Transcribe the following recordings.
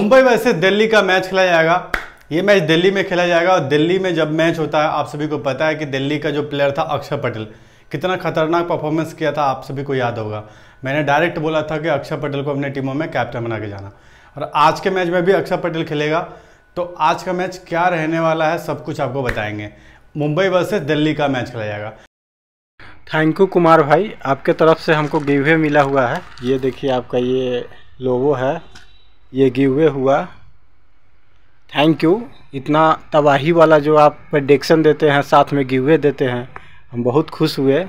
मुंबई वैसे दिल्ली का मैच खेला जाएगा ये मैच दिल्ली में खेला जाएगा और दिल्ली में जब मैच होता है आप सभी को पता है कि दिल्ली का जो प्लेयर था अक्षर पटेल कितना खतरनाक परफॉर्मेंस किया था आप सभी को याद होगा मैंने डायरेक्ट बोला था कि अक्षर पटेल को अपने टीमों में कैप्टन बना के जाना और आज के मैच में भी अक्षर पटेल खेलेगा तो आज का मैच क्या रहने वाला है सब कुछ आपको बताएंगे मुंबई वर्सेज दिल्ली का मैच खेला जाएगा थैंक यू कुमार भाई आपके तरफ से हमको गिवे मिला हुआ है ये देखिए आपका ये लोगो है ये गिव वे हुआ थैंक यू इतना तबाही वाला जो आप प्रडिक्शन देते हैं साथ में गिव वे देते हैं हम बहुत खुश हुए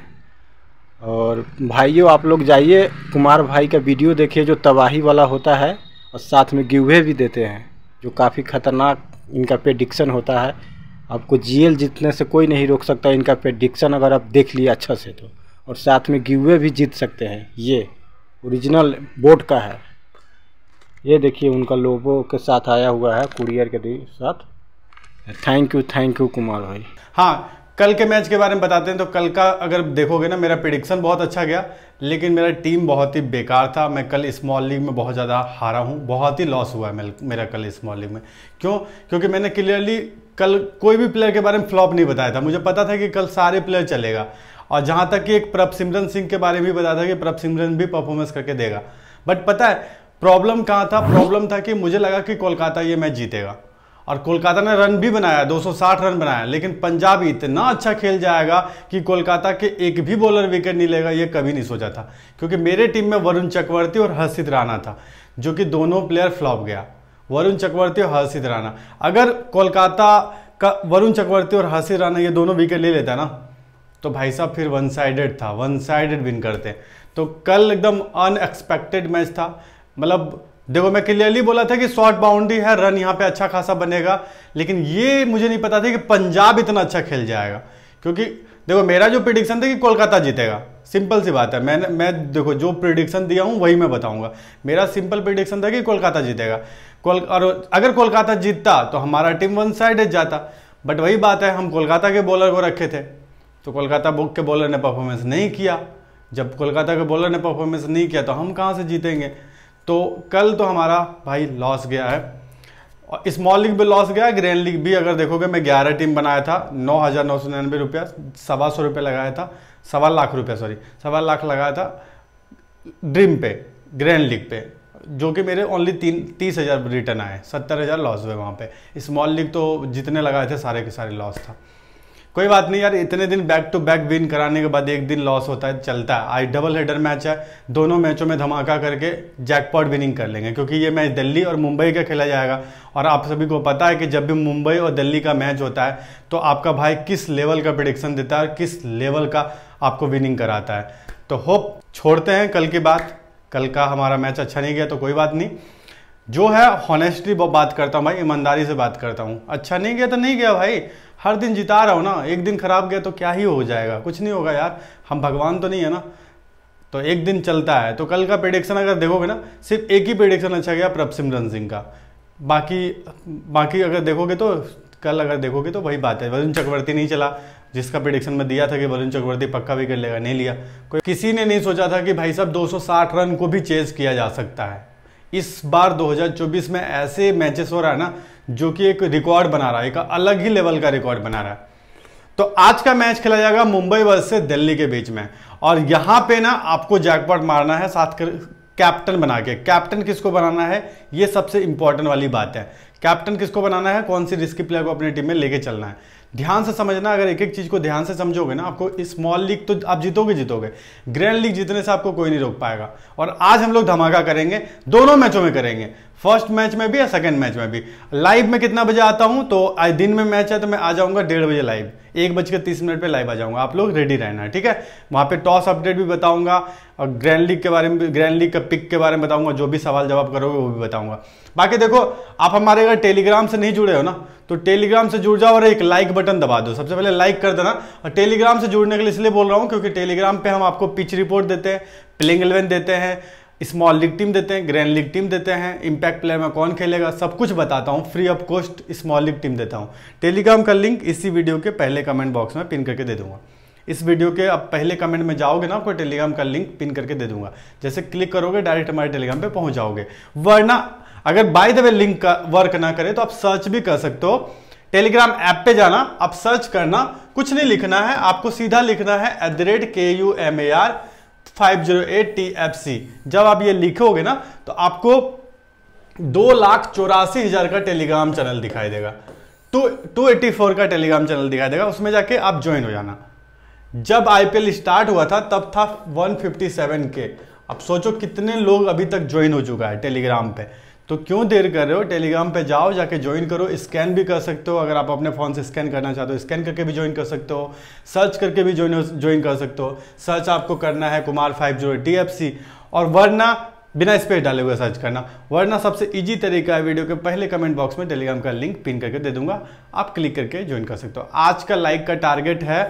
और भाइयों आप लोग जाइए कुमार भाई का वीडियो देखिए जो तबाही वाला होता है और साथ में गिव वे भी देते हैं जो काफ़ी ख़तरनाक इनका प्रडिक्शन होता है आपको जीएल जीतने से कोई नहीं रोक सकता इनका प्रडिक्शन अगर आप देख लिए अच्छा से तो और साथ में गिवे भी जीत सकते हैं ये ओरिजिनल बोट का है ये देखिए उनका लोगों के साथ आया हुआ है कुरियर के साथ thank you thank you Kumar भाई हाँ कल के मैच के बारे में बताते हैं तो कल का अगर देखोगे ना मेरा प्रिडिक्शन बहुत अच्छा गया लेकिन मेरा टीम बहुत ही बेकार था मैं कल स्मॉल लीग में बहुत ज़्यादा हारा हूँ बहुत ही लॉस हुआ है मेरा कल स्मॉल लीग में क्यों क्योंकि मैंने क्लियरली कल कोई भी प्लेयर के बारे में फ्लॉप नहीं बताया था मुझे पता था कि कल सारे प्लेयर चलेगा और जहाँ तक कि एक प्रभ सिमरन सिंह के बारे में भी बताया था कि प्रभ सिमरन भी परफॉर्मेंस करके देगा बट पता है प्रॉब्लम कहाँ था प्रॉब्लम था कि मुझे लगा कि कोलकाता ये मैच जीतेगा और कोलकाता ने रन भी बनाया 260 रन बनाया लेकिन पंजाब इतना अच्छा खेल जाएगा कि कोलकाता के एक भी बॉलर विकेट नहीं लेगा ये कभी नहीं सोचा था क्योंकि मेरे टीम में वरुण चक्रवर्ती और हर्षित राणा था जो कि दोनों प्लेयर फ्लॉप गया वरुण चक्रवर्ती और हर्षित राणा अगर कोलकाता का वरुण चक्रवर्ती और हर्षित राणा ये दोनों विकेट ले लेता ना तो भाई साहब फिर वन साइडेड था वन साइडेड विन करते तो कल एकदम अनएक्सपेक्टेड मैच था मतलब देखो मैं क्लियरली बोला था कि शॉर्ट बाउंड्री है रन यहाँ पे अच्छा खासा बनेगा लेकिन ये मुझे नहीं पता था कि पंजाब इतना अच्छा खेल जाएगा क्योंकि देखो मेरा जो प्रिडिक्शन था कि कोलकाता जीतेगा सिंपल सी बात है मैंने मैं देखो जो प्रिडिक्शन दिया हूँ वही मैं बताऊंगा मेरा सिंपल प्रिडिक्शन था कि कोलकाता जीतेगा कोल और अगर कोलकाता जीतता तो हमारा टीम वन साइड जाता बट वही बात है हम कोलकाता के बॉलर को रखे थे तो कोलकाता बुक के बॉलर ने परफॉर्मेंस नहीं किया जब कोलकाता के बॉलर ने परफॉर्मेंस नहीं किया तो हम कहाँ से जीतेंगे तो कल तो हमारा भाई लॉस गया है स्मॉल लीग भी लॉस गया ग्रैंड लीग भी अगर देखोगे मैं ग्यारह टीम बनाया था नौ हज़ार नौ सौ निन्यानवे रुपया सवा सौ रुपये लगाया था सवा लाख रुपया सॉरी सवा लाख लगाया था ड्रीम पे ग्रैंड लीग पे जो कि मेरे ओनली तीन तीस हज़ार रिटर्न आए सत्तर हज़ार लॉस हुए वहाँ पे स्मॉल लीग तो जितने लगाए थे सारे के सारे लॉस था कोई बात नहीं यार इतने दिन बैक टू बैक विन कराने के बाद एक दिन लॉस होता है चलता है आज डबल हेडर मैच है दोनों मैचों में धमाका करके जैकपॉट विनिंग कर लेंगे क्योंकि ये मैच दिल्ली और मुंबई का खेला जाएगा और आप सभी को पता है कि जब भी मुंबई और दिल्ली का मैच होता है तो आपका भाई किस लेवल का प्रडिक्शन देता है और किस लेवल का आपको विनिंग कराता है तो होप छोड़ते हैं कल की बात कल का हमारा मैच अच्छा नहीं गया तो कोई बात नहीं जो है हॉनेस्टली बात करता हूँ भाई ईमानदारी से बात करता हूँ अच्छा नहीं गया तो नहीं गया भाई हर दिन जिता रहा हो ना एक दिन खराब गया तो क्या ही हो जाएगा कुछ नहीं होगा यार हम भगवान तो नहीं है ना तो एक दिन चलता है तो कल का प्रेडिक्शन अगर देखोगे ना सिर्फ एक ही प्रेडिक्शन अच्छा गया प्रभ सिमरन सिंह का बाकी बाकी अगर देखोगे तो कल अगर देखोगे तो वही बात है वरुण चक्रवर्ती नहीं चला जिसका प्रिडिक्शन में दिया था कि वरुण चक्रवर्ती पक्का भी कर लेगा नहीं लिया कोई किसी ने नहीं सोचा था कि भाई साहब 260 रन को भी चेज किया जा सकता है इस बार 2024 में ऐसे मैचेस हो रहा है ना जो कि एक रिकॉर्ड बना रहा है एक अलग ही लेवल का रिकॉर्ड बना रहा है तो आज का मैच खेला जाएगा मुंबई वर्सेस से दिल्ली के बीच में और यहां पे ना आपको जैकपॉट मारना है साथ कर कैप्टन बना के कैप्टन किसको बनाना है ये सबसे इंपॉर्टेंट वाली बात है कैप्टन किसको बनाना है कौन सी रिस्की प्लेयर को अपनी टीम में लेके चलना है ध्यान से समझना अगर एक एक चीज़ को ध्यान से समझोगे ना आपको स्मॉल लीग तो आप जीतोगे जीतोगे ग्रैंड लीग जीतने से आपको कोई नहीं रोक पाएगा और आज हम लोग धमाका करेंगे दोनों मैचों में करेंगे फर्स्ट मैच में भी या सेकेंड मैच में भी लाइव में कितना बजे आता हूँ तो आज दिन में मैच है तो मैं आ जाऊँगा डेढ़ बजे लाइव एक बज के तीस मिनट पर लाइव आ जाऊँगा आप लोग रेडी रहना ठीक है वहाँ पे टॉस अपडेट भी बताऊँगा और ग्रैंड लीग के बारे में ग्रैंड लीग का पिक के बारे में बताऊँगा जो भी सवाल जवाब करोगे वो भी बताऊँगा बाकी देखो आप हमारे अगर टेलीग्राम से नहीं जुड़े हो ना तो टेलीग्राम से जुड़ जाओ और एक लाइक बटन दबा दो सबसे पहले लाइक कर देना और टेलीग्राम से जुड़ने के लिए इसलिए बोल रहा हूँ क्योंकि टेलीग्राम पे हम आपको पिच रिपोर्ट देते हैं प्लेइंग एलेवन देते हैं स्मॉल लीग टीम देते हैं ग्रैंड लीग टीम देते हैं इम्पैक्ट प्लेयर में कौन खेलेगा सब कुछ बताता हूँ free of cost small league team देता हूँ टेलीग्राम का लिंक इसी वीडियो के पहले कमेंट बॉक्स में पिन करके दे दूंगा इस वीडियो के आप पहले कमेंट में जाओगे ना आपको टेलीग्राम का लिंक पिन करके दे दूंगा जैसे क्लिक करोगे डायरेक्ट हमारे टेलीग्राम पे पहुंच जाओगे वरना अगर बाय द वे लिंक का वर्क ना करे तो आप सर्च भी कर सकते हो टेलीग्राम ऐप पे जाना आप सर्च करना कुछ नहीं लिखना है आपको सीधा लिखना है at the rate K U M A R 508 TFC जब आप ये लिखोगे ना तो आपको दो लाख चौरासी हजार का टेलीग्राम चैनल दिखाई देगा टू टू फोर का टेलीग्राम चैनल दिखाई देगा उसमें जाके आप ज्वाइन हो जाना जब आईपीएल स्टार्ट हुआ था तब था 157 के अब सोचो कितने लोग अभी तक ज्वाइन हो चुका है टेलीग्राम पे तो क्यों देर कर रहे हो टेलीग्राम पे जाओ जाके ज्वाइन करो स्कैन भी कर सकते हो अगर आप अपने फ़ोन से स्कैन करना चाहते हो स्कैन करके भी ज्वाइन कर सकते हो सर्च करके भी ज्वाइन ज्वाइन कर सकते हो सर्च आपको करना है कुमार फाइव जीरो टी और वरना बिना स्पेस डाले हुए सर्च करना वरना सबसे इजी तरीका है वीडियो के पहले कमेंट बॉक्स में टेलीग्राम का लिंक पिन करके दे दूंगा आप क्लिक करके ज्वाइन कर सकते हो आज का लाइक का टारगेट है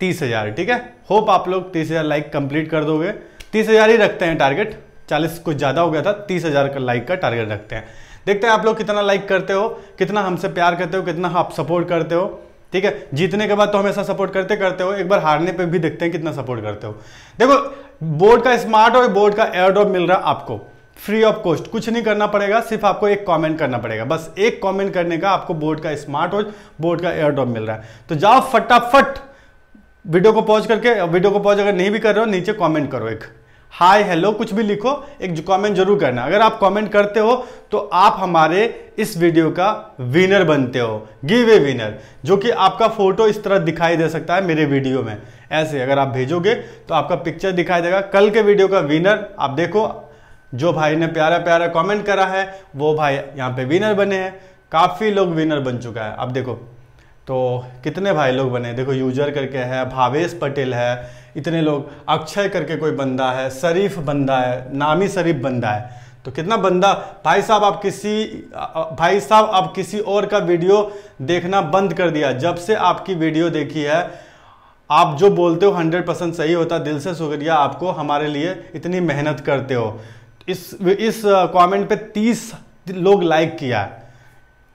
तीस हज़ार ठीक है होप आप लोग तीस हज़ार लाइक कंप्लीट कर दोगे तीस हज़ार ही रखते हैं टारगेट चालीस कुछ ज़्यादा हो गया था तीस हज़ार का लाइक का टारगेट रखते हैं देखते हैं आप लोग कितना लाइक करते हो कितना हमसे प्यार करते हो कितना आप सपोर्ट करते हो ठीक है जीतने के बाद तो हमेशा सपोर्ट करते करते हो एक बार हारने पर भी देखते हैं कितना सपोर्ट करते हो देखो बोर्ड का स्मार्ट और बोर्ड का एयरड्रॉप मिल रहा है आपको फ्री ऑफ कॉस्ट कुछ नहीं करना पड़ेगा सिर्फ आपको एक कमेंट करना पड़ेगा बस एक कमेंट करने का आपको बोर्ड का स्मार्ट वॉच बोर्ड का एयरड्रॉप मिल रहा है तो जाओ फटाफट वीडियो को पॉज करके वीडियो को पॉज अगर नहीं भी कर रहे हो नीचे कमेंट करो एक हाय हेलो कुछ भी लिखो एक कमेंट जरूर करना अगर आप कमेंट करते हो तो आप हमारे इस वीडियो का विनर बनते हो गिव ए विनर जो कि आपका फोटो इस तरह दिखाई दे सकता है मेरे वीडियो में ऐसे अगर आप भेजोगे तो आपका पिक्चर दिखाई देगा कल के वीडियो का विनर आप देखो जो भाई ने प्यारा प्यारा कॉमेंट करा है वो भाई यहाँ पे विनर बने हैं काफ़ी लोग विनर बन चुका है आप देखो तो कितने भाई लोग बने देखो यूजर करके है भावेश पटेल है इतने लोग अक्षय करके कोई बंदा है शरीफ बंदा है नामी शरीफ बंदा है तो कितना बंदा भाई साहब आप किसी भाई साहब आप किसी और का वीडियो देखना बंद कर दिया जब से आपकी वीडियो देखी है आप जो बोलते हो हंड्रेड परसेंट सही होता दिल से शुक्रिया आपको हमारे लिए इतनी मेहनत करते हो इस इस कमेंट पे तीस लोग लाइक किया है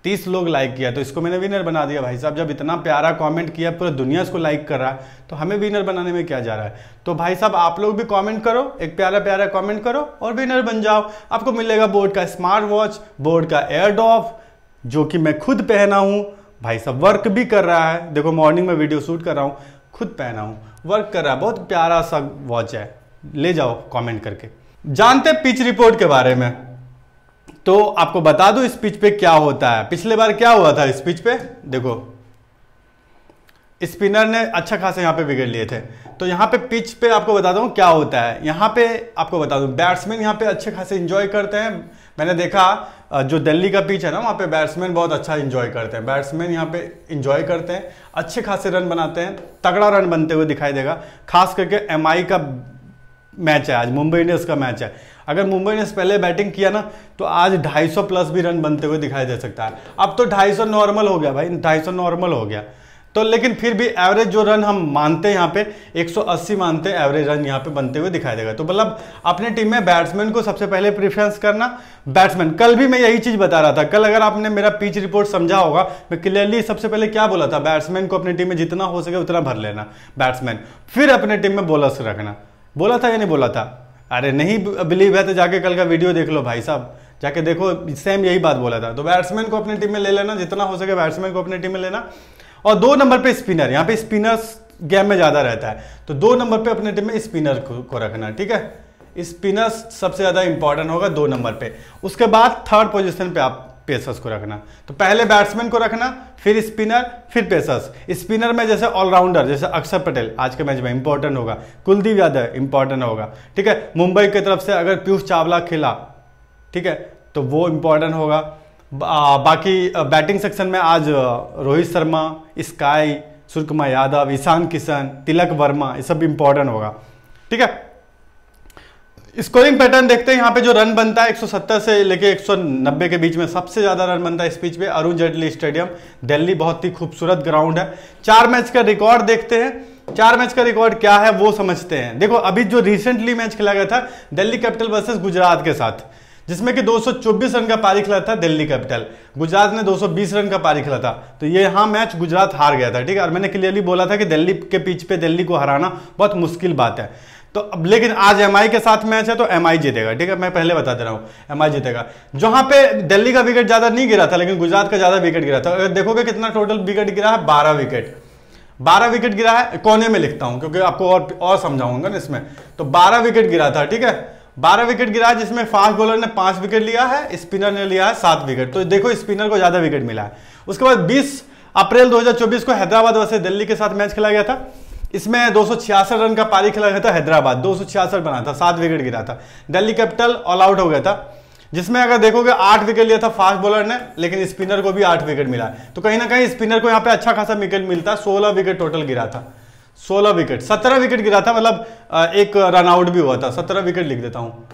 तीस लोग लाइक किया तो इसको मैंने विनर बना दिया भाई साहब जब इतना प्यारा कमेंट किया पूरा दुनिया इसको लाइक कर रहा है तो हमें विनर बनाने में क्या जा रहा है तो भाई साहब आप लोग भी कमेंट करो एक प्यारा प्यारा कमेंट करो और विनर बन जाओ आपको मिलेगा बोर्ड का स्मार्ट वॉच बोर्ड का एयर डॉफ जो कि मैं खुद पहना हूँ भाई साहब वर्क भी कर रहा है देखो मॉर्निंग में वीडियो शूट कर रहा हूँ खुद पहना हूँ वर्क कर रहा है बहुत प्यारा सा वॉच है ले जाओ कॉमेंट करके जानते पिच रिपोर्ट के बारे में तो आपको बता दू इस पिच पे क्या होता है पिछले बार क्या हुआ था इस पिच पे देखो स्पिनर ने अच्छा खासा यहाँ पे विकेट लिए थे तो यहाँ पे पिच पे आपको बता दूँ क्या होता है यहाँ पे आपको बता दूँ बैट्समैन यहाँ पे अच्छे खासे इंजॉय करते हैं मैंने देखा जो दिल्ली का पिच है ना वहाँ पे बैट्समैन बहुत अच्छा इंजॉय करते हैं बैट्समैन यहाँ पे इंजॉय करते हैं अच्छे खासे रन बनाते हैं तगड़ा रन बनते हुए दिखाई देगा खास करके एम का मैच है आज मुंबई इंडियंस का मैच है अगर मुंबई ने पहले बैटिंग किया ना तो आज 250 प्लस भी रन बनते हुए दिखाई दे सकता है अब तो 250 नॉर्मल हो गया भाई 250 नॉर्मल हो गया तो लेकिन फिर भी एवरेज जो रन हम मानते हैं यहाँ पे 180 मानते हैं एवरेज रन यहाँ पे बनते हुए दिखाई देगा तो मतलब अपने टीम में बैट्समैन को सबसे पहले प्रिफरेंस करना बैट्समैन कल भी मैं यही चीज बता रहा था कल अगर आपने मेरा पिच रिपोर्ट समझा होगा मैं क्लियरली सबसे पहले क्या बोला था बैट्समैन को अपनी टीम में जितना हो सके उतना भर लेना बैट्समैन फिर अपने टीम में बॉलर्स रखना बोला था या नहीं बोला था अरे नहीं बिलीव है तो जाके कल का वीडियो देख लो भाई साहब जाके देखो सेम यही बात बोला था तो बैट्समैन को अपनी टीम में ले लेना जितना हो सके बैट्समैन को अपनी टीम में लेना और दो नंबर पे स्पिनर यहाँ पे स्पिनर्स गेम में ज़्यादा रहता है तो दो नंबर पे अपने टीम में स्पिनर को, को रखना ठीक है स्पिनर्स सबसे ज़्यादा इंपॉर्टेंट होगा दो नंबर पे उसके बाद थर्ड पोजीशन पे आप पेसर्स को रखना तो पहले बैट्समैन को रखना फिर स्पिनर फिर पेसर्स स्पिनर में जैसे ऑलराउंडर जैसे अक्षर पटेल आज के मैच में इंपॉर्टेंट होगा कुलदीप यादव इंपॉर्टेंट होगा ठीक है मुंबई की तरफ से अगर पीयूष चावला खेला ठीक है तो वो इंपॉर्टेंट होगा बा, बाकी बैटिंग सेक्शन में आज रोहित शर्मा स्काई सूर्य यादव ईशान किशन तिलक वर्मा ये सब इंपॉर्टेंट होगा ठीक है स्कोरिंग पैटर्न देखते हैं यहाँ पे जो रन बनता है 170 से लेके 190 के बीच में सबसे ज्यादा रन बनता है इस पीच में अरुण जेटली स्टेडियम दिल्ली बहुत ही खूबसूरत ग्राउंड है चार मैच का रिकॉर्ड देखते हैं चार मैच का रिकॉर्ड क्या है वो समझते हैं देखो अभी जो रिसेंटली मैच खेला गया था दिल्ली कैपिटल वर्सेस गुजरात के साथ जिसमें कि 224 रन का पारी खेला था दिल्ली कैपिटल गुजरात ने 220 रन का पारी खेला था तो ये यहाँ मैच गुजरात हार गया था ठीक है और मैंने क्लियरली बोला था कि दिल्ली के पिच पे दिल्ली को हराना बहुत मुश्किल बात है तो अब लेकिन आज एम के साथ मैच है तो एम जीतेगा ठीक है मैं पहले बता दे रहा हूं एम जीतेगा जहां पे दिल्ली का विकेट ज्यादा नहीं गिरा था लेकिन गुजरात का ज्यादा विकेट गिरा था अगर देखोगे कितना टोटल विकेट गिरा है बारह विकेट बारह विकेट गिरा है कोने में लिखता हूं क्योंकि आपको और और समझाऊंगा ना इसमें तो बारह विकेट गिरा था ठीक है बारह विकेट गिरा है जिसमें फास्ट बॉलर ने पांच विकेट लिया है स्पिनर ने लिया है सात विकेट तो देखो स्पिनर को ज्यादा विकेट मिला है उसके बाद बीस अप्रैल दो को हैदराबाद वैसे दिल्ली के साथ मैच खेला गया था इसमें दो रन का पारी खेला गया था हैदराबाद दो बना था सात विकेट गिरा था दिल्ली कैपिटल ऑल आउट हो गया था जिसमें अगर देखोगे आठ विकेट लिया था फास्ट बॉलर ने लेकिन स्पिनर को भी आठ विकेट मिला तो कहीं ना कहीं स्पिनर को यहाँ पे अच्छा खासा विकेट मिलता सोलह विकेट टोटल गिरा था सोलह विकेट सत्रह विकेट गिरा था मतलब एक रनआउट भी हुआ था सत्रह विकेट लिख देता हूँ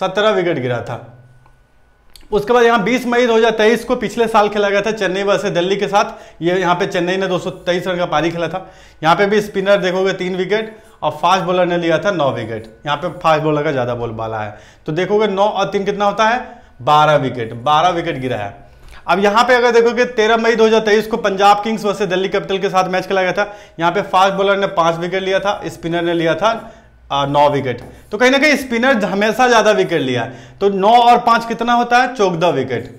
सत्रह विकेट गिरा था उसके बाद यहाँ 20 मई 2023 को पिछले साल खेला गया था चेन्नई वर्ष दिल्ली के साथ ये यह यहाँ पे चेन्नई ने दो रन का पारी खेला था यहाँ पे भी स्पिनर देखोगे तीन विकेट और फास्ट बॉलर ने लिया था नौ विकेट यहाँ पे फास्ट बॉलर का ज़्यादा बॉल बाला है तो देखोगे नौ और तीन कितना होता है बारह विकेट बारह विकेट गिरा है अब यहाँ पे अगर देखोगे तेरह मई दो को पंजाब किंग्स वर्ष दिल्ली कैपिटल के साथ मैच खेला गया था यहाँ पे फास्ट बॉलर ने पांच विकेट लिया था स्पिनर ने लिया था नौ विकेट तो कहीं ना कहीं स्पिनर हमेशा ज़्यादा विकेट लिया है तो नौ और पांच कितना होता है चौदह विकेट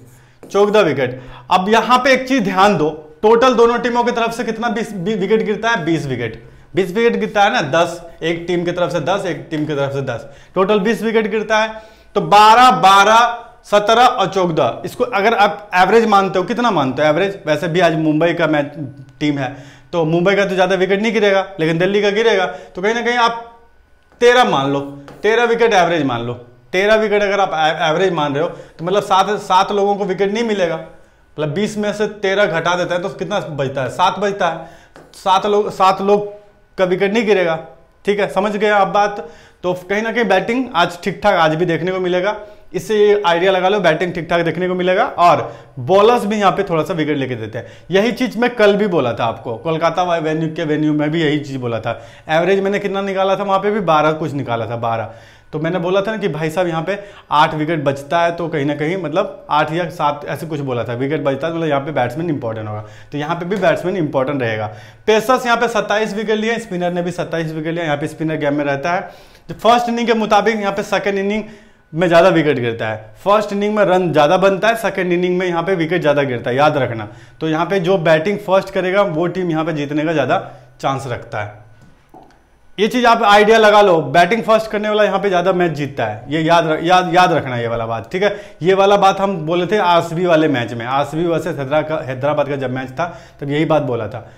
चौदह विकेट अब यहां पे एक चीज़ ध्यान दो टोटल दोनों टीमों की तरफ से कितना बीस विकेट गिरता है बीस विकेट बीस विकेट गिरता है ना दस एक टीम की तरफ से दस एक टीम की तरफ से दस टोटल बीस विकेट गिरता है तो बारह बारह सत्रह और चौदह इसको अगर आप एवरेज मानते हो कितना मानते हो एवरेज वैसे भी आज मुंबई का मैच टीम है तो मुंबई का तो ज़्यादा विकेट नहीं गिरेगा लेकिन दिल्ली का गिरेगा तो कहीं ना कहीं आप तेरह मान लो तेरह विकेट एवरेज मान लो तेरह विकेट अगर आप एवरेज मान रहे हो तो मतलब सात सात लोगों को विकेट नहीं मिलेगा मतलब बीस में से तेरह घटा देता है तो कितना बजता है सात बजता है सात लोग सात लोग का विकेट नहीं गिरेगा ठीक है समझ गए आप बात तो कहीं ना कहीं बैटिंग आज ठीक ठाक आज भी देखने को मिलेगा इससे आइडिया लगा लो बैटिंग ठीक ठाक देखने को मिलेगा और बॉलर्स भी यहाँ पे थोड़ा सा विकेट लेके देते हैं यही चीज मैं कल भी बोला था आपको कोलकाता वेन्यू के वेन्यू में भी यही चीज बोला था एवरेज मैंने कितना निकाला था वहाँ पे भी बारह कुछ निकाला था बारह तो मैंने बोला था ना कि भाई साहब यहाँ पे आठ विकेट बचता है तो कहीं ना कहीं मतलब आठ या सात ऐसे कुछ बोला था विकेट बचता है तो मतलब यहाँ पे बैट्समैन इंपॉर्टेंट होगा तो यहाँ पे भी बैट्समैन इंपॉर्टेंट रहेगा पेसर्स यहाँ पे सत्ताईस विकेट लिए स्पिनर ने भी सत्ताईस विकेट लिया यहाँ पे स्पिनर गेम में रहता है तो फर्स्ट इनिंग के मुताबिक यहाँ पे सेकेंड इनिंग में ज़्यादा विकेट गिरता है फर्स्ट इनिंग में रन ज़्यादा बनता है सेकेंड इनिंग में यहाँ पे विकेट ज़्यादा गिरता है याद रखना तो यहाँ पे जो बैटिंग फर्स्ट करेगा वो टीम यहाँ पे जीतने का ज़्यादा चांस रखता है ये चीज़ आप आइडिया लगा लो बैटिंग फर्स्ट करने वाला यहाँ पे ज़्यादा मैच जीतता है ये याद रख, याद याद रखना ये वाला बात ठीक है ये वाला बात हम बोले थे आसबी वाले मैच में आसबी वर्सेस हैदराबाद का जब मैच था तब यही बात बोला था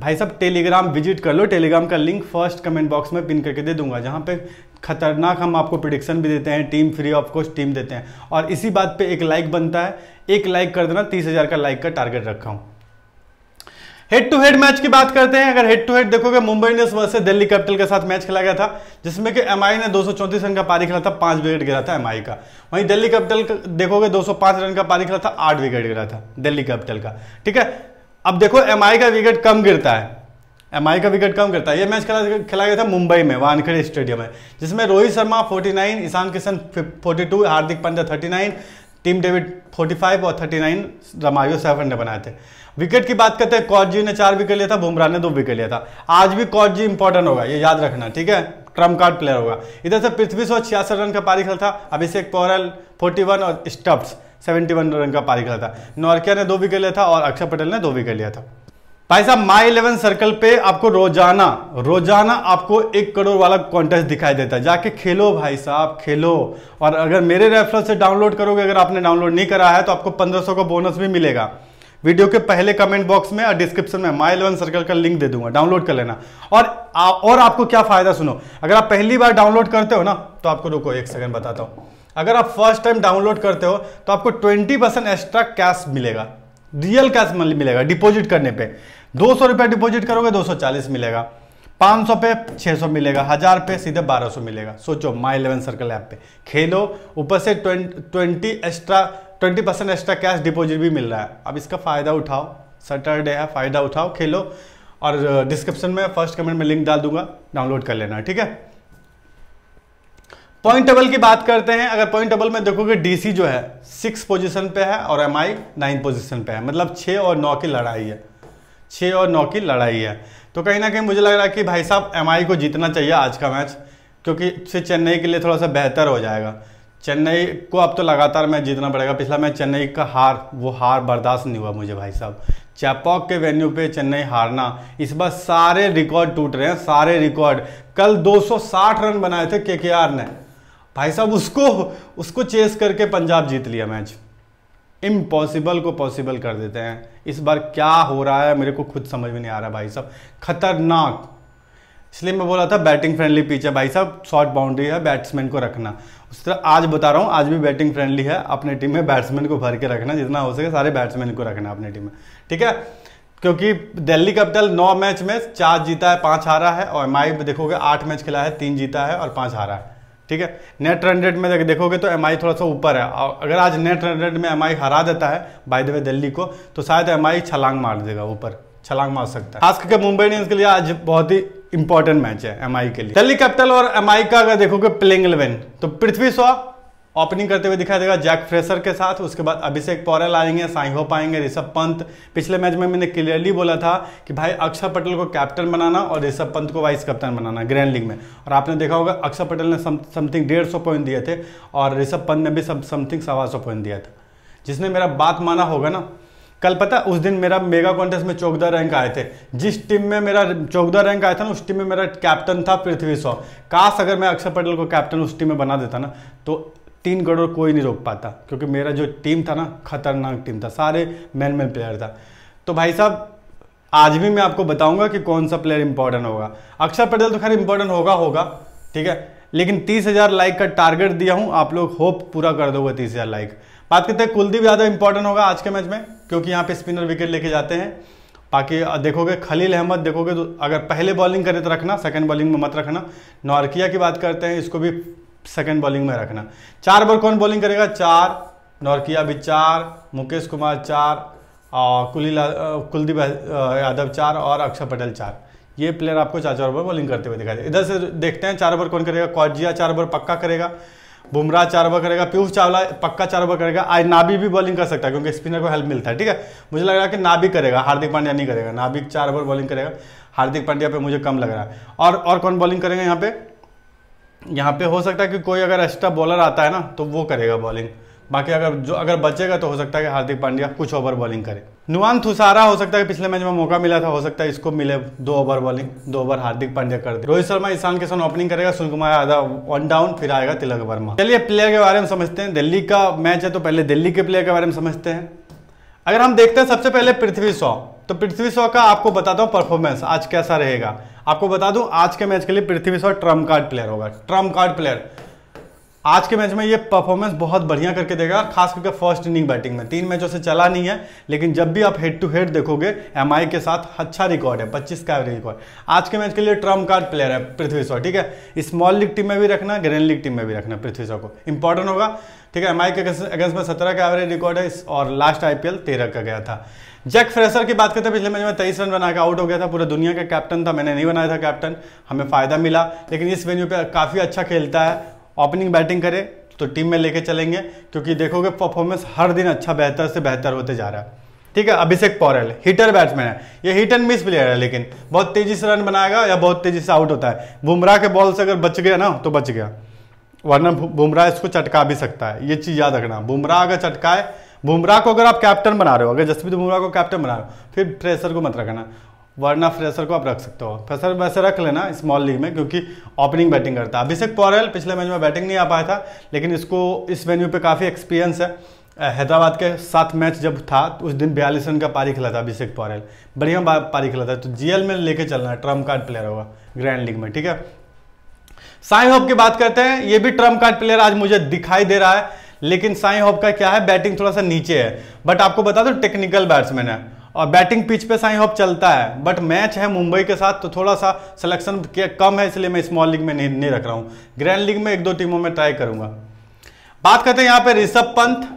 भाई साहब टेलीग्राम विजिट कर लो टेलीग्राम का लिंक फर्स्ट कमेंट बॉक्स में पिन करके दे दूंगा जहाँ पे खतरनाक हम आपको प्रिडिक्शन भी देते हैं team free of course team देते हैं और इसी बात पे एक लाइक बनता है एक लाइक कर देना तीस हज़ार का लाइक का टारगेट रखा हूं हेड टू हेड मैच की बात करते हैं अगर हेड टू हेड देखोगे मुंबई इंडियंस से दिल्ली कैपिटल के साथ मैच खेला गया था जिसमें कि एम ने दो रन का पारी खेला था पांच विकेट गिरा था एम का वहीं दिल्ली कैपिटल देखोगे दो रन का पारी खेला था आठ विकेट गिरा था दिल्ली कैपिटल का ठीक है अब देखो एम का विकेट कम गिरता है एम आई का विकेट कम करता है ये मैच खेला खेला गया था मुंबई में वानखेड़े स्टेडियम में जिसमें रोहित शर्मा 49 ईशान किशन 42 हार्दिक पांड्या 39 टीम डेविड 45 और 39 रमायो सेवन ने बनाए थे विकेट की बात करते हैं कौजी ने चार विकेट लिया था बुमराह ने दो विकेट लिया था आज भी जी इंपॉर्टेंट होगा ये याद रखना ठीक है ट्रम्प कार्ड प्लेयर होगा इधर से पृथ्वी सौ छियासठ रन का पारी खेला था अभिषेक पौरल फोर्टी और स्टप्स सेवेंटी रन का पारी खेला था नौरकिया ने दो विकेट लिया था और अक्षर पटेल ने दो विकेट लिया था भाई साहब माई इलेवन सर्कल पे आपको रोजाना रोजाना आपको एक करोड़ वाला कॉन्टेस्ट दिखाई देता है जाके खेलो भाई साहब खेलो और अगर मेरे रेफर से डाउनलोड करोगे अगर आपने डाउनलोड नहीं करा है तो आपको 1500 का बोनस भी मिलेगा वीडियो के पहले कमेंट बॉक्स में और डिस्क्रिप्शन में माई इलेवन सर्कल का लिंक दे दूंगा डाउनलोड कर लेना और आ, और आपको क्या फायदा सुनो अगर आप पहली बार डाउनलोड करते हो ना तो आपको रुको एक सेकंड बताता हूँ अगर आप फर्स्ट टाइम डाउनलोड करते हो तो आपको ट्वेंटी परसेंट एक्स्ट्रा कैश मिलेगा रियल कैश मिलेगा डिपॉजिट करने पे दो सौ रुपया डिपोजिट करोगे दो सौ चालीस मिलेगा पाँच सौ पे छः सौ मिलेगा हज़ार पे सीधे बारह सौ मिलेगा सोचो माई इलेवन सर्कल ऐप पे खेलो ऊपर से twenty extra twenty percent extra cash deposit भी मिल रहा है अब इसका फ़ायदा उठाओ सैटरडे है फ़ायदा उठाओ खेलो और डिस्क्रिप्शन में फर्स्ट कमेंट में लिंक डाल दूंगा डाउनलोड कर लेना ठीक है पॉइंट टेबल की बात करते हैं अगर पॉइंट टेबल में देखोगे डीसी जो है सिक्स पोजीशन पे है और एमआई नाइन पोजिशन पे है मतलब छः और नौ की लड़ाई है छः और नौ की लड़ाई है तो कहीं ना कहीं मुझे लग रहा है कि भाई साहब एम को जीतना चाहिए आज का मैच क्योंकि फिर चेन्नई के लिए थोड़ा सा बेहतर हो जाएगा चेन्नई को अब तो लगातार मैच जीतना पड़ेगा पिछला मैच चेन्नई का हार वो हार बर्दाश्त नहीं हुआ मुझे भाई साहब चैपॉक के वेन्यू पे चेन्नई हारना इस बार सारे रिकॉर्ड टूट रहे हैं सारे रिकॉर्ड कल 260 रन बनाए थे केकेआर ने भाई साहब उसको उसको चेस करके पंजाब जीत लिया मैच इम्पॉसिबल को पॉसिबल कर देते हैं इस बार क्या हो रहा है मेरे को खुद समझ में नहीं आ रहा भाई साहब खतरनाक इसलिए मैं बोला था बैटिंग फ्रेंडली पिच है भाई साहब शॉर्ट बाउंड्री है बैट्समैन को रखना उस तरह आज बता रहा हूँ आज भी बैटिंग फ्रेंडली है अपने टीम में बैट्समैन को भर के रखना जितना हो सके सारे बैट्समैन को रखना अपनी टीम में ठीक है क्योंकि दिल्ली कैपिटल नौ मैच में चार जीता है पाँच हारा है और एम देखोगे आठ मैच खिला है तीन जीता है और पाँच हारा है ठीक है नेट रन रेट में देखोगे तो एम थोड़ा सा ऊपर है अगर आज नेट रन रेट में एम हरा देता है बाय द वे दिल्ली को तो शायद एम छलांग मार देगा ऊपर छलांग मार सकता है खास करके मुंबई इंडियंस के लिए आज बहुत ही इंपॉर्टेंट मैच है एम के लिए दिल्ली कैपिटल और एम का अगर देखोगे प्लेइंग इलेवन तो पृथ्वी शॉ ओपनिंग करते हुए दिखाई देगा जैक फ्रेशर के साथ उसके बाद अभिषेक पौरल आएंगे साई होप आएंगे ऋषभ पंत पिछले मैच में मैंने क्लियरली बोला था कि भाई अक्षर पटेल को कैप्टन बनाना और ऋषभ पंत को वाइस कैप्टन बनाना ग्रैंड लीग में और आपने देखा होगा अक्षर पटेल ने समथिंग डेढ़ सौ पॉइंट दिए थे और ऋषभ पंत ने भी समथिंग सवा सौ पॉइंट दिया था जिसने मेरा बात माना होगा ना कल पता उस दिन मेरा मेगा कॉन्टेस्ट में चौकदा रैंक आए थे जिस टीम में मेरा चौकदा रैंक आया था ना उस टीम में मेरा कैप्टन था पृथ्वी शॉ काश अगर मैं अक्षर पटेल को कैप्टन उस टीम में बना देता ना तो तीन करोड़ कोई नहीं रोक पाता क्योंकि मेरा जो टीम था ना खतरनाक टीम था सारे मैन मैन प्लेयर था तो भाई साहब आज भी मैं आपको बताऊंगा कि कौन सा प्लेयर इंपॉर्टेंट होगा अक्षर पटेल तो खैर इंपॉर्टेंट होगा होगा ठीक है लेकिन तीस हजार लाइक का टारगेट दिया हूं आप लोग होप पूरा कर दोगे तीस हजार लाइक बात करते हैं कुलदीप यादव इंपॉर्टेंट होगा आज के मैच में क्योंकि यहाँ पे स्पिनर विकेट लेके जाते हैं बाकी देखोगे खलील अहमद देखोगे तो अगर पहले बॉलिंग करे तो रखना सेकंड बॉलिंग में मत रखना नॉर्किया की बात करते हैं इसको भी सेकंड बॉलिंग में रखना चार बॉल कौन बॉलिंग करेगा चार नौरकिया भी चार मुकेश कुमार चार और कुलदीप यादव चार और अक्षर पटेल चार ये प्लेयर आपको चार चार ओवर बॉलिंग करते हुए दिखाई दे इधर से देखते हैं चार ओवर कौन करेगा कौजिया चार ओवर पक्का करेगा बुमराह चार ओवर करेगा पीयूष चावला पक्का चार ओवर करेगा आज नाबी भी बॉलिंग कर सकता है क्योंकि स्पिनर को हेल्प मिलता है ठीक है मुझे लग रहा है कि नाबी करेगा हार्दिक पांड्या नहीं करेगा नाभिक चार ओवर बॉलिंग करेगा हार्दिक पांड्या पे मुझे कम लग रहा है और और कौन बॉलिंग करेगा यहाँ पे यहाँ पे हो सकता है कि कोई अगर एक्स्ट्रा बॉलर आता है ना तो वो करेगा बॉलिंग बाकी अगर जो अगर बचेगा तो हो सकता है कि हार्दिक पांड्या कुछ ओवर बॉलिंग करे नुआन थुसारा हो सकता है कि पिछले मैच में मौका मिला था हो सकता है इसको मिले दो ओवर बॉलिंग दो ओवर हार्दिक पांड्या कर दे रोहित शर्मा ईशान किशन ओपनिंग करेगा सुन कुमार यादव वन डाउन फिर आएगा तिलक वर्मा चलिए प्लेयर के बारे में समझते हैं दिल्ली का मैच है तो पहले दिल्ली के प्लेयर के बारे में समझते हैं अगर हम देखते हैं सबसे पहले पृथ्वी शॉ तो पृथ्वी शॉ का आपको बताता हूँ परफॉर्मेंस आज कैसा रहेगा आपको बता दूं आज के मैच के लिए Prithvi Shaw trump card player होगा ट्रम्प कार्ड प्लेयर आज के मैच में ये परफॉर्मेंस बहुत बढ़िया करके देगा खास करके फर्स्ट इनिंग बैटिंग में तीन मैचों से चला नहीं है लेकिन जब भी आप हेड टू हेड देखोगे एम के साथ अच्छा रिकॉर्ड है पच्चीस का एवरेज रिकॉर्ड आज के मैच के लिए ट्रम्प कार्ड प्लेयर है पृथ्वी शॉ ठीक है स्मॉल लीग टीम में भी रखना ग्रैंड लीग टीम में भी रखना पृथ्वी शॉ को इंपॉर्टेंट होगा ठीक है एम के अगेंस्ट में सत्रह का एवरेज रिकॉर्ड है और लास्ट आई पी तेरह का गया था जैक फ्रेसर की बात करते हैं पिछले मैच में तेईस रन बनाकर आउट हो गया था पूरा दुनिया का कैप्टन था मैंने नहीं बनाया था कैप्टन हमें फायदा मिला लेकिन इस वेन्यू पे काफ़ी अच्छा खेलता है ओपनिंग बैटिंग करे तो टीम में लेके चलेंगे क्योंकि देखोगे परफॉर्मेंस हर दिन अच्छा बेहतर से बेहतर होते जा रहा है ठीक है अभिषेक पौरल हिटर बैट्समैन है ये हिट एंड मिस प्लेयर है लेकिन बहुत तेजी से रन बनाएगा या बहुत तेजी से आउट होता है बुमराह के बॉल से अगर बच गया ना तो बच गया वरना बुमराह इसको चटका भी सकता है ये चीज़ याद रखना बुमराह अगर चटकाए बुमराह को अगर आप कैप्टन बना रहे हो अगर जसप्रीत बुमराह को कैप्टन बना रहे हो फिर फ्रेशर को मत रखना वरना फ्रेशर को आप रख सकते हो फ्रेशर वैसे रख लेना स्मॉल लीग में क्योंकि ओपनिंग बैटिंग करता है अभिषेक पौरेल पिछले मैच में बैटिंग नहीं आ पाया था लेकिन इसको इस वेन्यू पे काफ़ी एक्सपीरियंस है हैदराबाद के साथ मैच जब था तो उस दिन बयालीस रन का पारी खिला था अभिषेक पौरेल बढ़िया पारी खिला था तो जीएल में लेके चलना है ट्रम्प कार्ड प्लेयर होगा ग्रैंड लीग में ठीक है साई होप की बात करते हैं ये भी ट्रम्प कार्ड प्लेयर आज मुझे दिखाई दे रहा है लेकिन साई होप का क्या है बैटिंग थोड़ा सा नीचे है बट आपको बता दो टेक्निकल बैट्समैन है और बैटिंग पिच पे साई होप चलता है बट मैच है मुंबई के साथ तो थोड़ा सा सिलेक्शन कम है इसलिए मैं स्मॉल लीग में नहीं, नहीं रख रहा हूँ ग्रैंड लीग में एक दो टीमों में ट्राई करूंगा बात करते हैं यहाँ पे ऋषभ पंत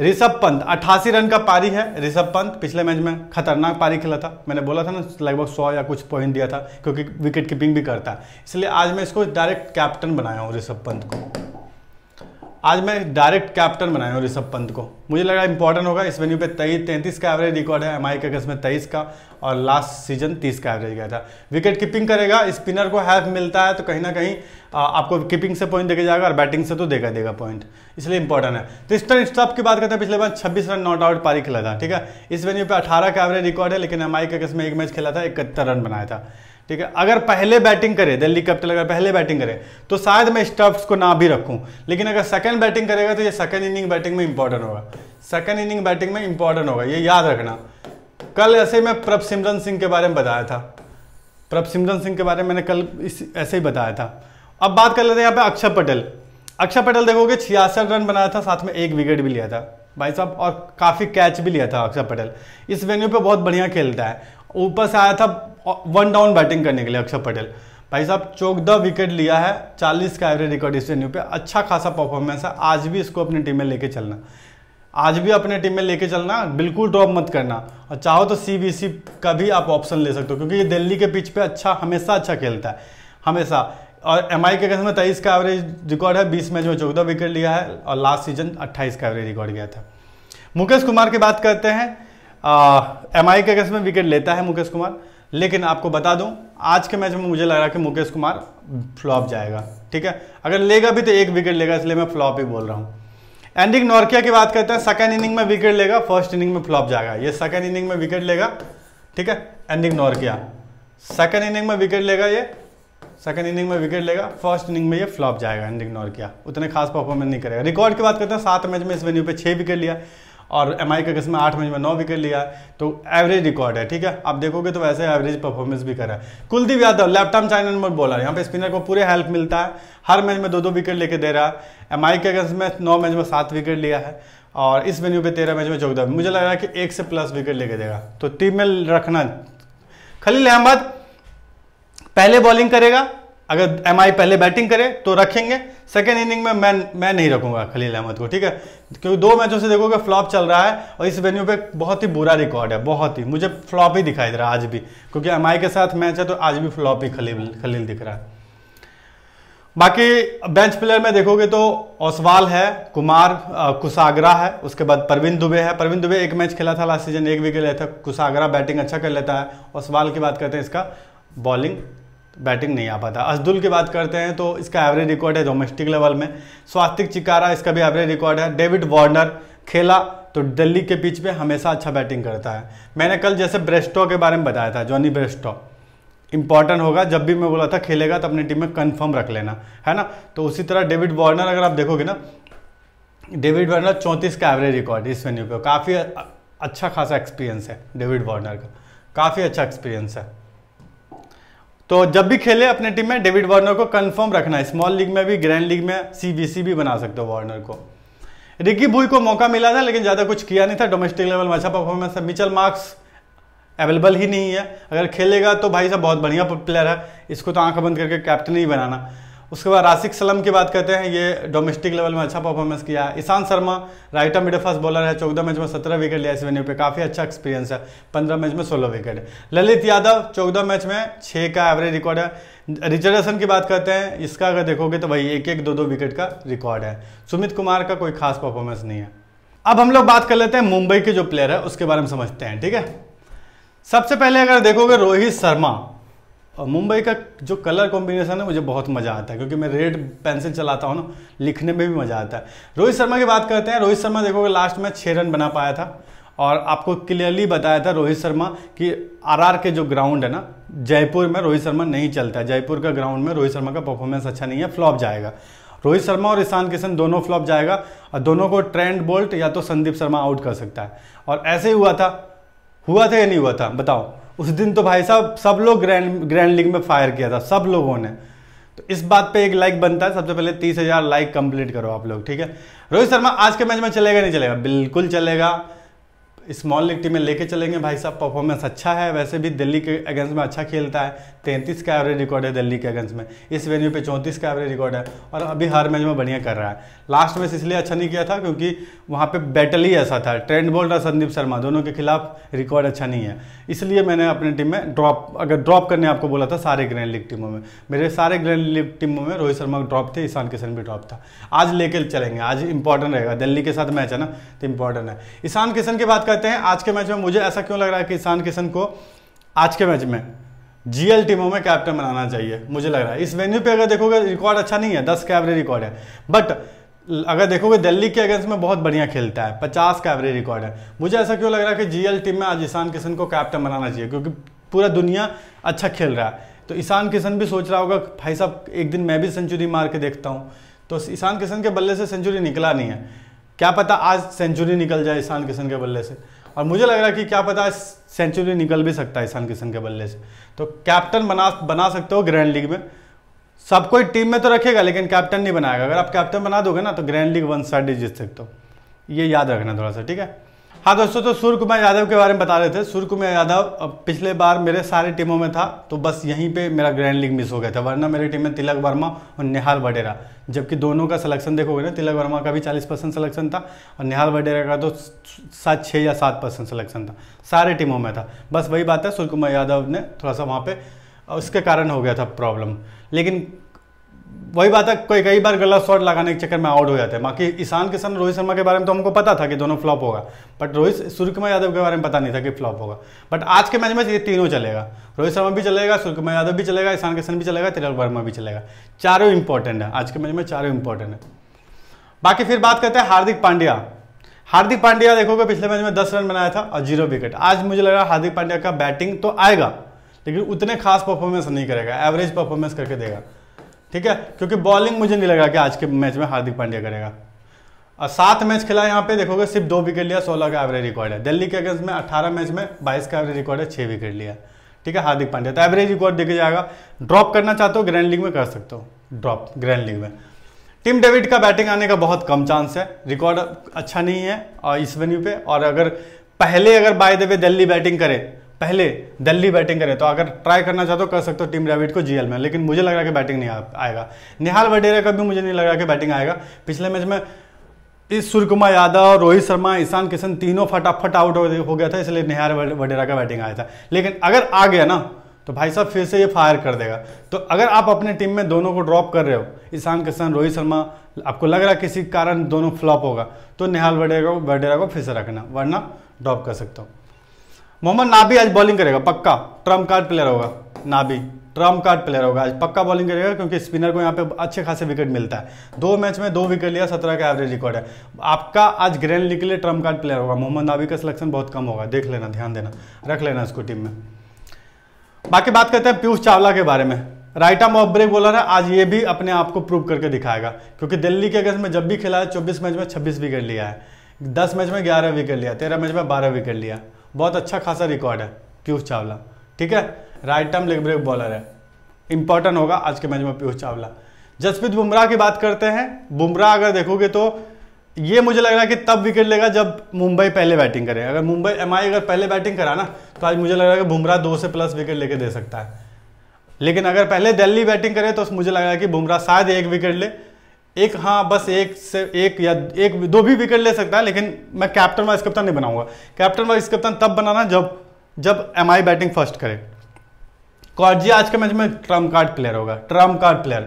ऋषभ पंत अट्ठासी रन का पारी है ऋषभ पंत पिछले मैच में खतरनाक पारी खेला था मैंने बोला था ना लगभग सौ या कुछ पॉइंट दिया था क्योंकि विकेट कीपिंग भी करता है इसलिए आज मैं इसको डायरेक्ट कैप्टन बनाया हूँ ऋषभ पंत को आज मैं डायरेक्ट कैप्टन बनाया हूँ ऋषभ पंत को मुझे लगा इंपॉर्टेंट होगा इस वेन्यू पे तेईस तैंतीस का एवरेज रिकॉर्ड है एम आई अगस्त में तेईस का और लास्ट सीजन तीस का एवरेज गया था विकेट कीपिंग करेगा स्पिनर को हेल्प मिलता है तो कहीं ना कहीं आपको कीपिंग से पॉइंट देके जाएगा और बैटिंग से तो देगा देगा पॉइंट इसलिए इंपॉर्टेंट है ट्रिस्टन तो स्टॉप की बात करते हैं पिछले बार छब्बीस रन नॉट आउट पारी खेला था ठीक है इस वेन्यू पर अठारह का एवरेज रिकॉर्ड है लेकिन एम आई में एक मैच खेला था इकहत्तर रन बनाया था ठीक है अगर पहले बैटिंग करे दिल्ली कैपिटल अगर पहले बैटिंग करे तो शायद मैं स्टफ्स को ना भी रखूं लेकिन अगर सेकंड बैटिंग करेगा तो ये सेकंड इनिंग बैटिंग में इंपॉर्टेंट होगा सेकंड इनिंग बैटिंग में इंपॉर्टेंट होगा ये याद रखना कल ऐसे मैं प्रभ सिमरन सिंह के बारे में बताया था प्रभ सिमरन सिंह के बारे में मैंने कल इस ऐसे ही बताया था अब बात कर लेते हैं यहाँ पे अक्षर पटेल अक्षर पटेल देखोगे छियासठ रन बनाया था साथ में एक विकेट भी लिया था भाई साहब और काफ़ी कैच भी लिया था अक्षर पटेल इस वेन्यू पे बहुत बढ़िया खेलता है ऊपर से आया था वन डाउन बैटिंग करने के लिए अक्षर पटेल भाई साहब चौक द विकेट लिया है 40 का एवरेज रिकॉर्ड इस वेन्यू पे अच्छा खासा परफॉर्मेंस है आज भी इसको अपनी टीम में लेके चलना आज भी अपने टीम में लेके चलना बिल्कुल ड्रॉप मत करना और चाहो तो सी का भी आप ऑप्शन ले सकते हो क्योंकि ये दिल्ली के पिच पे अच्छा हमेशा अच्छा खेलता है हमेशा और एम के कैसे में तेईस का एवरेज रिकॉर्ड है बीस मैच में चौदह विकेट लिया है और लास्ट सीजन अट्ठाईस का एवरेज रिकॉर्ड गया था मुकेश कुमार की बात करते हैं एम आई के केस में विकेट लेता है मुकेश कुमार लेकिन आपको बता दूं आज के मैच में मुझे लग रहा है कि मुकेश कुमार फ्लॉप जाएगा ठीक है अगर लेगा भी तो एक विकेट लेगा इसलिए मैं फ्लॉप ही बोल रहा हूँ एंडिंग नॉर्किया की बात करते हैं सेकेंड इनिंग में विकेट लेगा फर्स्ट इनिंग में फ्लॉप जाएगा ये सेकेंड इनिंग में विकेट लेगा ठीक है एंडिंग नॉर्किया सेकेंड इनिंग में विकेट लेगा ये सेकेंड इनिंग में विकेट लेगा फर्स्ट इनिंग में ये फ्लॉप जाएगा एंडिंग नॉर्किया उतने खास परफॉर्मेंस नहीं करेगा रिकॉर्ड की बात करते हैं सात मैच में इस वेन्यू पे छः विकेट लिया और एम आई का केस में आठ मैच में नौ विकेट लिया है तो एवरेज रिकॉर्ड है ठीक है आप देखोगे तो वैसे एवरेज परफॉर्मेंस भी करा है Kuldeep Yadav left arm chinaman bowler यहाँ पे स्पिनर को पूरे हेल्प मिलता है हर मैच में दो दो विकेट लेके दे रहा है एम आई के किस्म में नौ मैच में सात विकेट लिया है और इस वेन्यू पे तेरह मैच में चौदह मुझे लग रहा है कि एक से प्लस विकेट लेके देगा तो टीम में रखना खलील अहमद पहले बॉलिंग करेगा अगर एम पहले बैटिंग करे तो रखेंगे सेकेंड इनिंग में मैं मैं नहीं रखूंगा खलील अहमद को ठीक है क्योंकि दो मैचों से देखोगे फ्लॉप चल रहा है और इस वेन्यू पे बहुत ही बुरा रिकॉर्ड है बहुत ही मुझे फ्लॉप ही दिखाई दे रहा है आज भी क्योंकि एम के साथ मैच है तो आज भी फ्लॉप ही खलील खलील दिख रहा है बाकी बेंच प्लेयर में देखोगे तो ओसवाल है कुमार कुसागरा है उसके बाद परवीन दुबे है परवीन दुबे एक मैच खेला था लास्ट सीजन एक विकेट लिया था कुसागरा बैटिंग अच्छा कर लेता है ओसवाल की बात करते हैं इसका बॉलिंग बैटिंग नहीं आ पाता अजदुल की बात करते हैं तो इसका एवरेज रिकॉर्ड है डोमेस्टिक लेवल में स्वास्तिक चिकारा इसका भी एवरेज रिकॉर्ड है डेविड वार्नर खेला तो दिल्ली के पिच पे हमेशा अच्छा बैटिंग करता है मैंने कल जैसे ब्रेस्टो के बारे में बताया था जॉनी ब्रेस्टो इंपॉर्टेंट होगा जब भी मैं बोला था खेलेगा तो अपनी टीम में कन्फर्म रख लेना है ना तो उसी तरह डेविड वार्नर अगर आप देखोगे ना डेविड वार्नर चौंतीस का एवरेज रिकॉर्ड इस वेन्यू पे काफ़ी अच्छा खासा एक्सपीरियंस है डेविड वार्नर का काफ़ी अच्छा एक्सपीरियंस है तो जब भी खेले अपने टीम में डेविड वार्नर को कंफर्म रखना है स्मॉल लीग में भी ग्रैंड लीग में सीबीसी भी बना सकते हो वार्नर को रिकी भूई को मौका मिला था लेकिन ज़्यादा कुछ किया नहीं था डोमेस्टिक लेवल में अच्छा परफॉर्मेंस है मिचल मार्क्स अवेलेबल ही नहीं है अगर खेलेगा तो भाई साहब बहुत बढ़िया प्लेयर है इसको तो आंख बंद करके कैप्टन ही बनाना उसके बाद राशिक सलम की बात करते हैं ये डोमेस्टिक लेवल में अच्छा परफॉर्मेंस किया है Ishant Sharma right mid fast bowler है चौदह मैच में सत्रह विकेट लिया इस वेन्यू पे काफ़ी अच्छा एक्सपीरियंस है पंद्रह मैच में सोलह विकेट ललित यादव चौदह मैच में छः का एवरेज रिकॉर्ड है रिचर्डसन की बात करते हैं इसका अगर देखोगे तो भाई एक एक दो दो विकेट का रिकॉर्ड है सुमित कुमार का कोई खास परफॉर्मेंस नहीं है अब हम लोग बात कर लेते हैं मुंबई के जो प्लेयर है उसके बारे में समझते हैं ठीक है सबसे पहले अगर देखोगे रोहित शर्मा और मुंबई का जो कलर कॉम्बिनेशन है मुझे बहुत मज़ा आता है क्योंकि मैं रेड पेंसिल चलाता हूँ ना लिखने में भी मज़ा आता है रोहित शर्मा की बात करते हैं रोहित शर्मा देखोगे लास्ट में छः रन बना पाया था और आपको क्लियरली बताया था रोहित शर्मा कि आरआर के जो ग्राउंड है ना जयपुर में रोहित शर्मा नहीं चलता है जयपुर का ग्राउंड में रोहित शर्मा का परफॉर्मेंस अच्छा नहीं है फ्लॉप जाएगा रोहित शर्मा और ईशान किशन दोनों फ्लॉप जाएगा और दोनों को ट्रेंड बोल्ट या तो संदीप शर्मा आउट कर सकता है और ऐसे ही हुआ था हुआ था या नहीं हुआ था बताओ उस दिन तो भाई साहब सब लोग ग्रैंड ग्रैंड लीग में फायर किया था सब लोगों ने तो इस बात पे एक लाइक बनता है सबसे पहले तीस हजार लाइक कंप्लीट करो आप लोग ठीक है रोहित शर्मा आज के मैच में चलेगा नहीं चलेगा बिल्कुल चलेगा स्मॉल टीम में लेके चलेंगे भाई साहब परफॉर्मेंस अच्छा है वैसे भी दिल्ली के अगेंस्ट में अच्छा खेलता है तैंतीस का एवरेज रिकॉर्ड है दिल्ली के अगेंस्ट में इस वेन्यू पे चौंतीस का एवरेज रिकॉर्ड है और अभी हर मैच में बढ़िया कर रहा है लास्ट मैच इसलिए अच्छा नहीं किया था क्योंकि वहाँ पर बैटल ही ऐसा था ट्रेंड बॉल और संदीप शर्मा दोनों के खिलाफ रिकॉर्ड अच्छा नहीं है इसलिए मैंने अपनी टीम में ड्रॉप अगर ड्रॉप करने आपको बोला था सारे ग्रैंड लीग टीमों में मेरे सारे ग्रैंड लीग टीमों में रोहित शर्मा ड्रॉप थे ईशान किशन भी ड्रॉप था आज लेके चलेंगे आज इंपॉर्टेंट रहेगा दिल्ली के साथ मैच है ना तो इंपॉर्टेंट है ईशान किशन की बात करते हैं आज के मैच में मुझे ऐसा क्यों लग रहा है कि ईशान किशन को आज के मैच में जीएल टीमों में कैप्टन बनाना चाहिए मुझे लग रहा है इस वेन्यू पे अगर देखोगे रिकॉर्ड अच्छा नहीं है दस का एवरेज रिकॉर्ड है बट अगर देखोगे दिल्ली के अगेंस्ट में बहुत बढ़िया खेलता है पचास का एवरेज रिकॉर्ड है मुझे ऐसा क्यों लग रहा है कि जीएल टीम में आज ईशान किशन को कैप्टन बनाना चाहिए क्योंकि पूरा दुनिया अच्छा खेल रहा है तो ईशान किशन भी सोच रहा होगा भाई साहब एक दिन मैं भी सेंचुरी मार के देखता हूँ तो ईशान किशन के बल्ले से सेंचुरी निकला नहीं है क्या पता आज सेंचुरी निकल जाए ईशान किशन के बल्ले से और मुझे लग रहा है कि क्या पता सेंचुरी निकल भी सकता है ईशान किशन के बल्ले से तो कैप्टन बना बना सकते हो ग्रैंड लीग में सब कोई टीम में तो रखेगा लेकिन कैप्टन नहीं बनाएगा अगर आप कैप्टन बना दोगे ना तो ग्रैंड लीग वन साइड जीत सकते हो ये याद रखना थोड़ा सा ठीक है हाँ दोस्तों तो सूर्य कुमार यादव के बारे में बता रहे थे सूर्य कुमार यादव पिछले बार मेरे सारे टीमों में था तो बस यहीं पे मेरा ग्रैंड लीग मिस हो गया था वरना मेरी टीम में तिलक वर्मा और निहाल वडेरा जबकि दोनों का सिलेक्शन देखोगे ना तिलक वर्मा का भी चालीस परसेंट सिलेक्शन था और निहाल वडेरा का तो सात छः या सात परसेंट सलेक्शन था सारे टीमों में था बस वही बात है सूर्य कुमार यादव ने थोड़ा सा वहाँ पर उसके कारण हो गया था प्रॉब्लम लेकिन वही बात है कोई कई बार गलत शॉट लगाने के चक्कर में आउट हो जाते हैं बाकी ईशान किशन रोहित शर्मा के बारे में तो हमको पता था कि दोनों फ्लॉप होगा बट रोहित सूर्यकुमार यादव के बारे में पता नहीं था कि फ्लॉप होगा बट आज के मैच में ये तीनों चलेगा रोहित शर्मा भी चलेगा सूर्यकुमार यादव भी चलेगा ईशान किशन भी चलेगा तिलक वर्मा भी चलेगा चारों इंपॉर्टेंट है आज के मैच में चारों इंपॉर्टेंट है बाकी फिर बात करते हैं हार्दिक पांड्या हार्दिक पांड्या देखोगे पिछले मैच में दस रन बनाया था और जीरो विकेट आज मुझे लग रहा हार्दिक पांड्या का बैटिंग तो आएगा लेकिन उतने खास परफॉर्मेंस नहीं करेगा एवरेज परफॉर्मेंस करके देगा ठीक है क्योंकि बॉलिंग मुझे नहीं लग रहा कि आज के मैच में हार्दिक पांड्या करेगा और सात मैच खेला यहाँ पे देखोगे सिर्फ दो विकेट लिया सोलह का एवरेज रिकॉर्ड है दिल्ली के अगेंस्ट में अठारह मैच में बाईस का एवरेज रिकॉर्ड है छः विकेट लिया ठीक है हार्दिक पांड्या तो एवरेज रिकॉर्ड देखे जाएगा ड्रॉप करना चाहते हो ग्रैंड लीग में कर सकते हो ड्रॉप ग्रैंड लीग में टीम डेविड का बैटिंग आने का बहुत कम चांस है रिकॉर्ड अच्छा नहीं है और इस वेन्यू पे और अगर पहले अगर by the way Delhi batting करे पहले दिल्ली बैटिंग करें तो अगर ट्राई करना चाहते हो कर सकते हो टीम रेविड को जीएल में लेकिन मुझे लग रहा है कि बैटिंग नहीं आएगा निहाल वडेरा का भी मुझे नहीं लग रहा कि बैटिंग आएगा पिछले मैच में इस सूर्य यादव रोहित शर्मा ईशान किशन तीनों फटाफट आउट हो गया था इसलिए निहार वडेरा का बैटिंग आया था लेकिन अगर आ गया ना तो भाई साहब फिर से ये फायर कर देगा तो अगर आप अपने टीम में दोनों को ड्रॉप कर रहे हो ईशान किशन रोहित शर्मा आपको लग रहा है किसी कारण दोनों फ्लॉप होगा तो निहाल वडेरा को वडेरा को फिर से रखना वरना ड्रॉप कर सकते हो मोहम्मद नाबी आज बॉलिंग करेगा पक्का ट्रम्प कार्ड प्लेयर होगा नाबी ट्रम्प कार्ड प्लेयर होगा आज पक्का बॉलिंग करेगा क्योंकि स्पिनर को यहाँ पे अच्छे खासे विकेट मिलता है दो मैच में दो विकेट लिया सत्रह का एवरेज रिकॉर्ड है आपका आज ग्रैंड लीग के लिए ट्रम्प कार्ड प्लेयर होगा मोहम्मद नाबी का सिलेक्शन बहुत कम होगा देख लेना ध्यान देना रख लेना इसको टीम में बाकी बात करते हैं पीयूष चावला के बारे में right arm off break bowler है आज ये भी अपने आप को प्रूव करके दिखाएगा क्योंकि दिल्ली के अगर में जब भी खेला है चौबीस मैच में छब्बीस विकेट लिया है दस मैच में ग्यारह विकेट लिया तेरह मैच में बारह विकेट लिया बहुत अच्छा खासा रिकॉर्ड है पीयूष चावला ठीक है right term leg break bowler है इंपॉर्टेंट होगा आज के मैच में पीयूष चावला जसप्रीत बुमराह की बात करते हैं बुमराह अगर देखोगे तो ये मुझे लग रहा है कि तब विकेट लेगा जब मुंबई पहले बैटिंग करे अगर मुंबई एम अगर पहले बैटिंग करा ना तो आज मुझे लग रहा है कि बुमराह दो से प्लस विकेट लेके दे सकता है लेकिन अगर पहले दिल्ली बैटिंग करे तो मुझे लग रहा है कि बुमराह शायद एक विकेट ले एक हाँ बस एक से एक या एक दो भी विकेट ले सकता है लेकिन मैं कैप्टन वाइस कप्तान नहीं बनाऊंगा कैप्टन वाइस कप्तान तब बनाना जब जब एम आई बैटिंग फर्स्ट करे कॉर्जी आज के मैच में ट्रम्प कार्ड प्लेयर होगा ट्रम्प कार्ड प्लेयर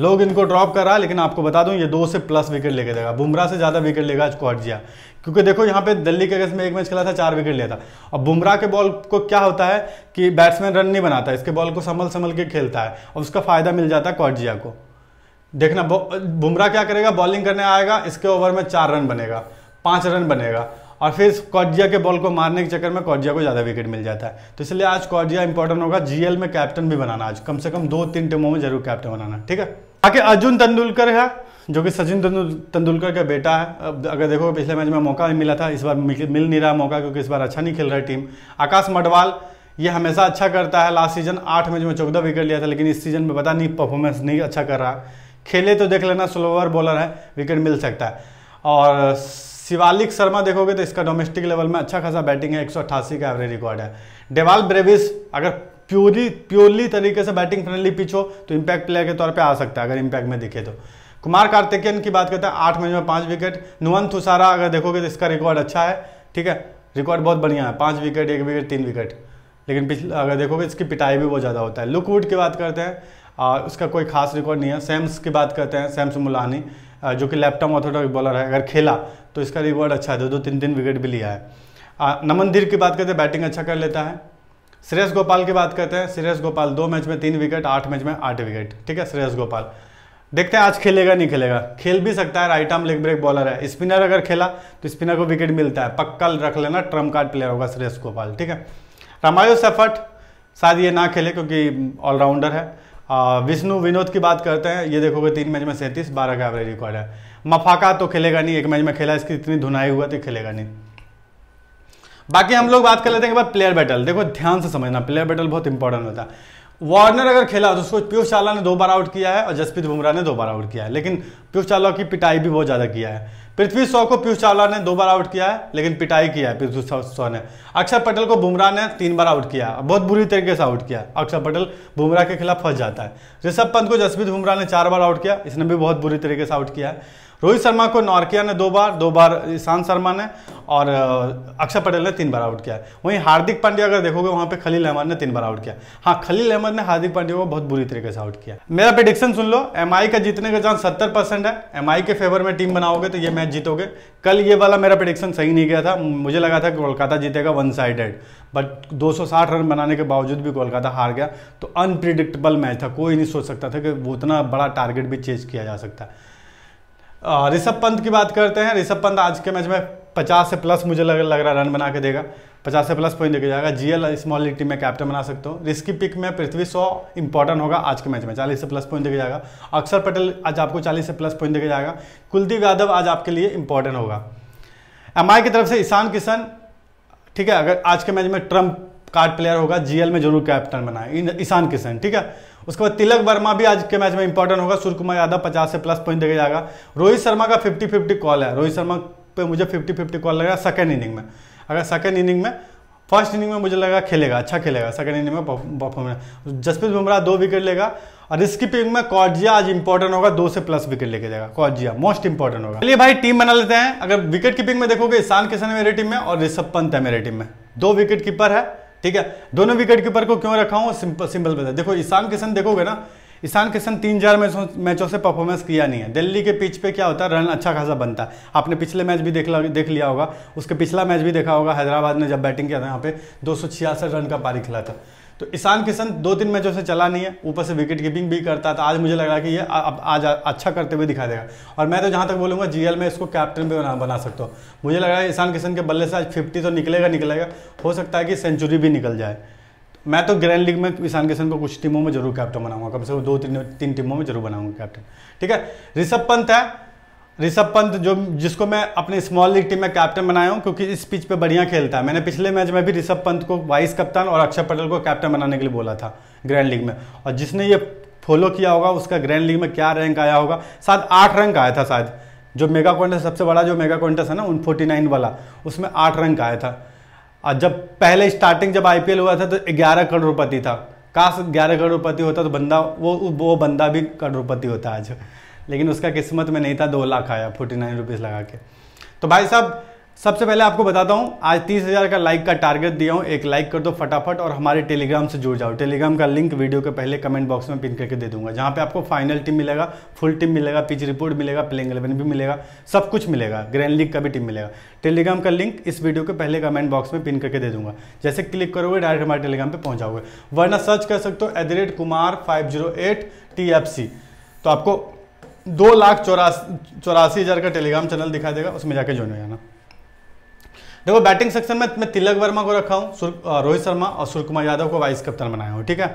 लोग इनको ड्रॉप कर रहा है लेकिन आपको बता दूं ये दो से प्लस विकेट लेके देगा बुमराह से ज़्यादा विकेट लेगा आज कॉर्जिया क्योंकि देखो यहाँ पे दिल्ली के अगस्त में एक मैच खेला था चार विकेट लिया था और बुमराह के बॉल को क्या होता है कि बैट्समैन रन नहीं बनाता इसके बॉल को संभल संभल के खेलता है और उसका फायदा मिल जाता है कॉर्जिया को देखना बुमराह क्या करेगा बॉलिंग करने आएगा इसके ओवर में चार रन बनेगा पाँच रन बनेगा और फिर कॉर्जिया के बॉल को मारने के चक्कर में कॉर्जिया को ज़्यादा विकेट मिल जाता है तो इसलिए आज कॉर्जिया इंपॉर्टेंट होगा जीएल में कैप्टन भी बनाना आज कम से कम दो तीन टीमों में जरूर कैप्टन बनाना ठीक है आगे अर्जुन तेंदुलकर है जो कि सचिन तेंदुलकर का बेटा है अब अगर देखो पिछले मैच में मौका भी मिला था इस बार मिल नहीं रहा मौका क्योंकि इस बार अच्छा नहीं खेल रहा टीम आकाश मडवाल ये हमेशा अच्छा करता है लास्ट सीजन आठ मैच में चौदह विकेट लिया था लेकिन इस सीजन में पता नहीं परफॉर्मेंस नहीं अच्छा कर रहा खेले तो देख लेना स्लोअर बॉलर है विकेट मिल सकता है और शिवालिक शर्मा देखोगे तो इसका डोमेस्टिक लेवल में अच्छा खासा बैटिंग है एक का एवरेज रिकॉर्ड है डेवाल ब्रेविस अगर प्योरली प्योरली तरीके से बैटिंग फ्रेंडली पिच हो तो इम्पैक्ट प्लेयर के तौर पर आ सकता है अगर इम्पैक्ट में दिखे तो कुमार कार्तिकेयन की बात करते हैं आठ मैच में पाँच विकेट नुवन थुसारा अगर देखोगे तो इसका रिकॉर्ड अच्छा है ठीक है रिकॉर्ड बहुत बढ़िया है पाँच विकेट एक विकेट तीन विकेट लेकिन पिछले अगर देखोगे इसकी पिटाई भी बहुत ज़्यादा होता है लुकवुड की बात करते हैं उसका कोई खास रिकॉर्ड नहीं है सैम्स की बात करते हैं सैम्स मुलानी जो कि लैपटॉप ऑर्थोडॉक्स बॉलर है अगर खेला तो इसका रिकॉर्ड अच्छा है दो दो तीन तीन विकेट भी लिया है नमन धीर की बात करते हैं बैटिंग अच्छा कर लेता है श्रेयस गोपाल की बात करते हैं श्रेयस गोपाल दो मैच में तीन विकेट आठ मैच में आठ विकेट ठीक है श्रेयस गोपाल देखते हैं आज खेलेगा नहीं खेलेगा खेल भी सकता है right arm leg break bowler है स्पिनर अगर खेला तो स्पिनर को विकेट मिलता है पक्का रख लेना ट्रम्प कार्ड प्लेयर होगा श्रेयस गोपाल ठीक है रामायो सेफट शायद ये ना खेले क्योंकि ऑलराउंडर है विष्णु विनोद की बात करते हैं ये देखोगे तीन मैच में सैंतीस बारह का एवरेज रिकॉर्ड है मफाका तो खेलेगा नहीं एक मैच में खेला इसकी इतनी धुनाई हुआ तो खेलेगा नहीं बाकी हम लोग बात कर लेते हैं एक बार प्लेयर बैटल देखो ध्यान से समझना प्लेयर बैटल बहुत इंपॉर्टेंट होता है वार्नर अगर खेला तो उसको पीयूष चावला ने दो बार आउट किया है और जसप्रीत बुमराह ने दो बार आउट किया है लेकिन पीयूष चावला की पिटाई भी बहुत ज़्यादा किया है पृथ्वी शॉ को पीयूष चावला ने दो बार आउट किया है लेकिन पिटाई किया है पृथ्वी शॉ ने अक्षर पटेल को बुमराह ने तीन बार आउट किया बहुत बुरी तरीके से आउट किया अक्षर पटेल बुमराह के खिलाफ फंस जाता है ऋषभ पंत को जसप्रीत बुमराह ने चार बार आउट किया इसने भी बहुत बुरी तरीके से आउट किया है रोहित शर्मा को नॉर्किया ने दो बार दो बार ईशांत शर्मा ने और अक्षर पटेल ने तीन बार आउट किया वहीं हार्दिक पांड्या अगर देखोगे वहाँ पे खलील अहमद ने तीन बार आउट किया हाँ खलील अहमद ने हार्दिक पांड्या को बहुत बुरी तरीके से आउट किया मेरा प्रिडिक्शन सुन लो एम का जीतने का चांस सत्तर परसेंट है एम के फेवर में टीम बनाओगे तो ये मैच जीतोगे कल ये वाला मेरा प्रिडिक्शन सही नहीं गया था मुझे लगा था कि कोलकाता जीतेगा वन साइडेड बट दो रन बनाने के बावजूद भी कोलकाता हार गया तो अनप्रिडिक्टेबल मैच था कोई नहीं सोच सकता था कि वो उतना बड़ा टारगेट भी चेज किया जा सकता है ऋषभ पंत की बात करते हैं ऋषभ पंत आज के मैच में पचास से प्लस मुझे लग लग रहा रन बना के देगा पचास से प्लस पॉइंट देके जाएगा जीएल स्मॉल लीग टीम में कैप्टन बना सकते हो रिस्की पिक में पृथ्वी सौ इंपॉर्टेंट होगा आज के मैच में चालीस से प्लस पॉइंट देके जाएगा अक्षर पटेल आज आपको चालीस से प्लस पॉइंट देके जाएगा कुलदीप यादव आज आपके लिए इंपॉर्टेंट होगा एम की तरफ से ईशान किशन ठीक है अगर आज के मैच में ट्रम्प कार्ड प्लेयर होगा जीएल में जरूर कैप्टन बनाए ईशान किशन ठीक है उसके बाद तिलक वर्मा भी आज के मैच में इंपॉर्टेंट होगा सूर्य कुमार यादव पचास से प्लस पॉइंट देखे जाएगा रोहित शर्मा का फिफ्टी फिफ्टी कॉल है रोहित शर्मा पे मुझे फिफ्टी फिफ्टी कॉल लगेगा सेकेंड इनिंग में अगर सेकेंड इनिंग में फर्स्ट इनिंग में मुझे लगा खेलेगा अच्छा खेलेगा सेकंड इनिंग में परफॉर्मेंस जसप्रीत बुमराह दो विकेट लेगा और इसकी पिंग में कॉर्जिया आज इंपॉर्टेंट होगा दो से प्लस विकेट लेके जाएगा कॉर्जिया मोस्ट इंपॉर्टेंट होगा चलिए भाई टीम बना लेते हैं अगर विकेट कीपिंग में देखोगे ईशान किशन मेरी टीम में और ऋषभ पंत है मेरी टीम में दो विकेट कीपर है ठीक है दोनों विकेट कीपर को क्यों रखा हूँ सिंपल सिंपल बता देखो ईशान किशन देखोगे ना ईशान किशन तीन चार मैचों मैचों से परफॉर्मेंस किया नहीं है दिल्ली के पिच पे क्या होता है रन अच्छा खासा बनता है आपने पिछले मैच भी देख देख लिया होगा उसके पिछला मैच भी देखा होगा हैदराबाद ने जब बैटिंग किया था यहाँ पे दो रन का पारी खिला था तो ईशान किशन दो तीन मैचों से चला नहीं है ऊपर से विकेट कीपिंग भी करता था आज मुझे लग रहा है कि ये अब आज अच्छा करते हुए दिखा देगा और मैं तो जहाँ तक बोलूँगा जीएल में इसको कैप्टन भी बना बना सकता हूँ मुझे लग रहा है ईशान किशन के बल्ले से आज फिफ्टी तो निकलेगा निकलेगा हो सकता है कि सेंचुरी भी निकल जाए मैं तो ग्रैंड लीग में ईशान किशन को कुछ टीमों में जरूर कैप्टन बनाऊंगा कम से कम दो तीन तीन टीमों में जरूर बनाऊंगा कैप्टन ठीक है ऋषभ पंत है ऋषभ पंत जो जिसको मैं अपने स्मॉल लीग टीम में कैप्टन बनाया हूँ क्योंकि इस पिच पे बढ़िया खेलता है मैंने पिछले मैच में भी ऋषभ पंत को वाइस कप्तान और अक्षर पटेल को कैप्टन बनाने के लिए बोला था ग्रैंड लीग में और जिसने ये फॉलो किया होगा उसका ग्रैंड लीग में क्या रैंक आया होगा शायद आठ रैंक आया था शायद जो मेगा क्वांटस सबसे बड़ा जो मेगा क्वांटस है ना उन फोर्टी नाइन वाला उसमें आठ रैंक आया था और जब पहले स्टार्टिंग जब आई हुआ था तो ग्यारह करोड़पति था काश ग्यारह करोड़पति होता तो बंदा वो वो बंदा भी करोड़पति होता आज लेकिन उसका किस्मत में नहीं था दो लाख आया फोर्टी नाइन रुपीज़ लगा के तो भाई साहब सबसे पहले आपको बताता हूँ आज तीस हज़ार का लाइक का टारगेट दिया हूँ एक लाइक कर दो फटाफट और हमारे टेलीग्राम से जुड़ जाओ टेलीग्राम का लिंक वीडियो के पहले कमेंट बॉक्स में पिन करके दे दूंगा जहाँ पे आपको फाइनल टीम मिलेगा फुल टीम मिलेगा पिच रिपोर्ट मिलेगा प्लेइंग इलेवन भी मिलेगा सब कुछ मिलेगा ग्रैंड लीग का भी टीम मिलेगा टेलीग्राम का लिंक इस वीडियो के पहले कमेंट बॉक्स में पिन करके दे दूंगा जैसे क्लिक करोगे डायरेक्ट हमारे टेलीग्राम पर पहुँचाओगे वरना सर्च कर सकते हो at the rate Kumar five zero eight T F C तो आपको दो लाख चौरासी चौरासी हज़ार का टेलीग्राम चैनल दिखाई देगा उसमें जाके ज्वाइन हो जाना देखो बैटिंग सेक्शन में मैं तिलक वर्मा को रखा हूँ रोहित शर्मा और सूर्य कुमार यादव को वाइस कप्तान बनाया हूँ ठीक है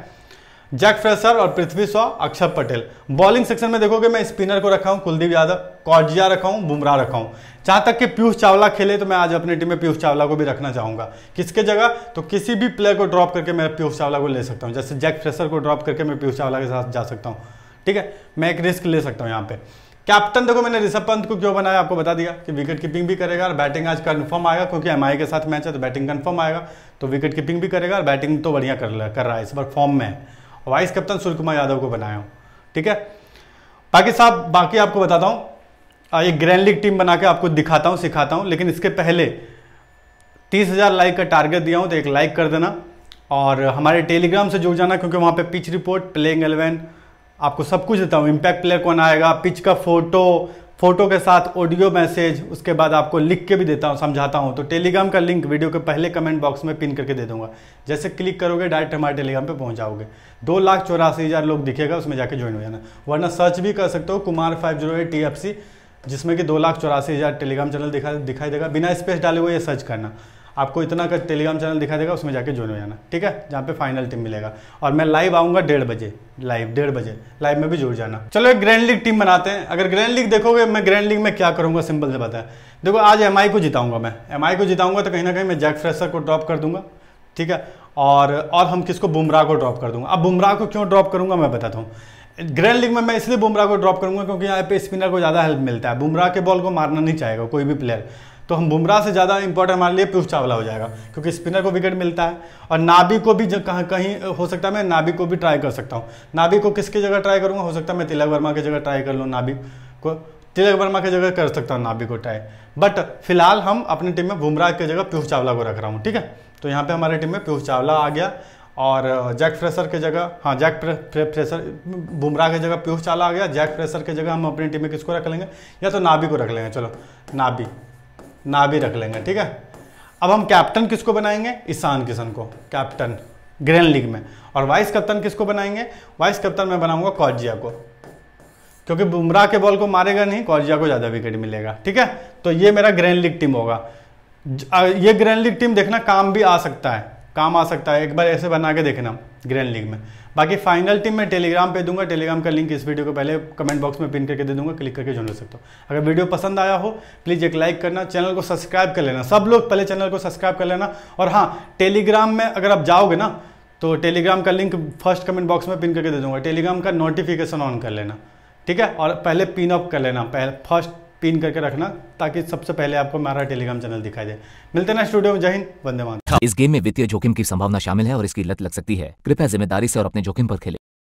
जैक फ्रेसर और पृथ्वी शॉ अक्षर पटेल बॉलिंग सेक्शन में देखोगे मैं स्पिनर को रखा हूँ कुलदीप यादव कौजिया रखा हूँ बुमराह रखा हूँ जहाँ तक कि पीयूष चावला खेले तो मैं आज अपनी टीम में पीयूष चावला को भी रखना चाहूँगा किसके जगह तो किसी भी प्लेयर को ड्रॉप करके मैं पीयूष चावला को ले सकता हूँ जैसे जैक फ्रेसर को ड्रॉप करके मैं पीयूष चावला के साथ जा सकता हूँ ठीक है मैं एक रिस्क ले सकता हूं यहां पे कैप्टन देखो मैंने ऋषभ पंत को क्यों बनाया आपको बता दिया कि विकेट कीपिंग भी करेगा और बैटिंग आज कन्फर्म आएगा क्योंकि एम के साथ मैच है तो बैटिंग कन्फर्म आएगा तो विकेट कीपिंग भी करेगा और बैटिंग तो बढ़िया कर कर रहा है इस बार फॉर्म में वाइस कैप्टन सूर्य कुमार यादव को बनाया हूँ ठीक है बाकी साहब बाकी आपको बताता हूँ एक ग्रैंड लीग टीम बना के आपको दिखाता हूँ सिखाता हूँ लेकिन इसके पहले तीस हज़ार लाइक का टारगेट दिया हूँ तो एक लाइक कर देना और हमारे टेलीग्राम से जुड़ जाना क्योंकि वहाँ पे पिच रिपोर्ट प्लेइंग एलेवन आपको सब कुछ देता हूँ इम्पैक्ट प्लेयर कौन आएगा पिच का फोटो फोटो के साथ ऑडियो मैसेज उसके बाद आपको लिख के भी देता हूँ समझाता हूँ तो टेलीग्राम का लिंक वीडियो के पहले कमेंट बॉक्स में पिन करके दे दूंगा जैसे क्लिक करोगे डायरेक्ट हमारे टेलीग्राम पे पहुँच जाओगे दो लाख चौरासी हज़ार लोग दिखेगा उसमें जाके ज्वाइन हो जाना वरना सर्च भी कर सकते हो Kumar five zero eight T F C जिसमें कि दो लाख चौरासी हज़ार टेलीग्राम चैनल दिखा दिखाई देगा बिना स्पेस डाले हुए ये सर्च करना आपको इतना का टेलीग्राम चैनल दिखा देगा उसमें जाके ज्वाइन हो जाना ठीक है जहाँ पे फाइनल टीम मिलेगा और मैं लाइव आऊँगा डेढ़ बजे लाइव डेढ़ बजे लाइव में भी जुड़ जाना चलो एक ग्रैंड लीग टीम बनाते हैं अगर ग्रैंड लीग देखोगे मैं ग्रैंड लीग में क्या करूँगा सिंपल से बताया देखो आज एम को जिताऊँगा मैं एम को जिताऊँगा तो कहीं ना कहीं मैं जैक फ्रेसर को ड्रॉप कर दूंगा ठीक है और और हम किसको बुमराह को ड्रॉप कर दूंगा अब बुमराह को क्यों ड्रॉप करूंगा मैं बताता हूँ ग्रैंड लीग में मैं इसलिए बुमराह को ड्रॉप करूंगा क्योंकि यहाँ पे स्पिनर को ज़्यादा हेल्प मिलता है बुमराह के बॉल को मारना नहीं चाहेगा कोई भी प्लेयर तो हम बुमराह से ज़्यादा इंपॉर्टेंट हमारे लिए पीयूष चावला हो जाएगा क्योंकि स्पिनर को विकेट मिलता है और नाबी को भी कहीं कहीं हो सकता है मैं नाबी को भी ट्राई कर सकता हूँ नाबी को किसकी जगह ट्राई करूँगा हो सकता है मैं तिलक वर्मा की जगह ट्राई कर लूँ नाबी को तिलक वर्मा की जगह कर सकता हूँ नाबी को ट्राई बट फिलहाल हम अपनी टीम में बुमराह की जगह पीयूष चावला को रख रहा हूँ ठीक है तो यहाँ पर हमारी टीम में पीयूष चावला आ गया और जैक फ्रेशर की जगह हाँ जैक फ्रेशर बुमराह की जगह पीयूष चावला आ गया जैक फ्रेशर की जगह हम अपनी टीम में किसको रख लेंगे या तो नाभी को रख लेंगे चलो नाभी भी रख लेंगे ठीक है अब हम कैप्टन किसको बनाएंगे ईशान किशन को कैप्टन ग्रैंड लीग में और वाइस कप्तान किसको बनाएंगे वाइस कप्तान मैं बनाऊंगा कौजिया को क्योंकि बुमराह के बॉल को मारेगा नहीं कौजिया को ज़्यादा विकेट मिलेगा ठीक है तो ये मेरा ग्रैंड लीग टीम होगा ये ग्रैंड लीग टीम देखना काम भी आ सकता है काम आ सकता है एक बार ऐसे बना के देखना ग्रैंड लीग में बाकी फाइनल टीम मैं टेलीग्राम पे दूंगा टेलीग्राम का लिंक इस वीडियो को पहले कमेंट बॉक्स में पिन करके दे दूंगा क्लिक करके ज्वाइन सकते हो अगर वीडियो पसंद आया हो प्लीज़ एक लाइक करना चैनल को सब्सक्राइब कर लेना सब लोग पहले चैनल को सब्सक्राइब कर लेना और हाँ टेलीग्राम में अगर आप जाओगे ना तो टेलीग्राम का लिंक फर्स्ट कमेंट बॉक्स में पिन करके दे दूंगा टेलीग्राम का नोटिफिकेशन ऑन कर लेना ठीक है और पहले पिन अप कर लेना पहले फर्स्ट पिन करके रखना ताकि सबसे पहले आपको हमारा टेलीग्राम चैनल दिखाई दे मिलते ना स्टूडियो में जय हिंद वंदे मातरम इस गेम में वित्तीय जोखिम की संभावना शामिल है और इसकी लत लग सकती है कृपया जिम्मेदारी से और अपने जोखिम पर खेले